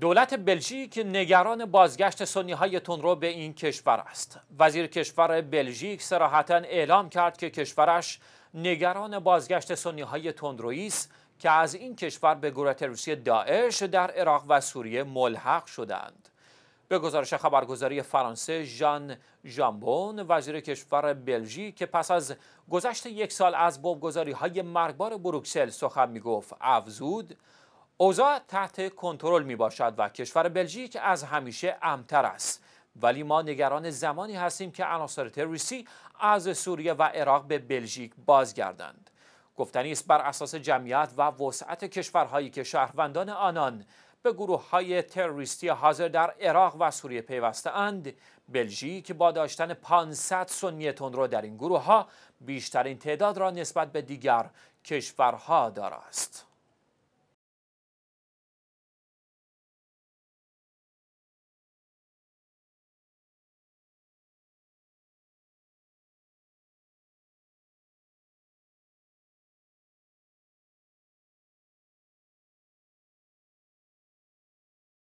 دولت بلژیک نگران بازگشت سنی های تندرو به این کشور است. وزیر کشور بلژیک سراحتا اعلام کرد که کشورش نگران بازگشت سنی های تندرویی است که از این کشور به گروه تروریستی داعش در عراق و سوریه ملحق شدند. به گزارش خبرگزاری فرانسه ژان ژامبون وزیر کشور بلژیک که پس از گذشت یک سال از بمبگذاری های مرگبار بروکسل سخن میگفت افزود اوزا تحت کنترل می باشد و کشور بلژیک از همیشه امتر است ولی ما نگران زمانی هستیم که عناصر تروریستی از سوریه و عراق به بلژیک بازگردند گفتنی است بر اساس جمعیت و وسعت کشورهایی که شهروندان آنان به گروه های تروریستی حاضر در عراق و سوریه پیوسته اند بلژیک با داشتن 500 سنی رو در این گروه ها بیشترین تعداد را نسبت به دیگر کشورها دارد است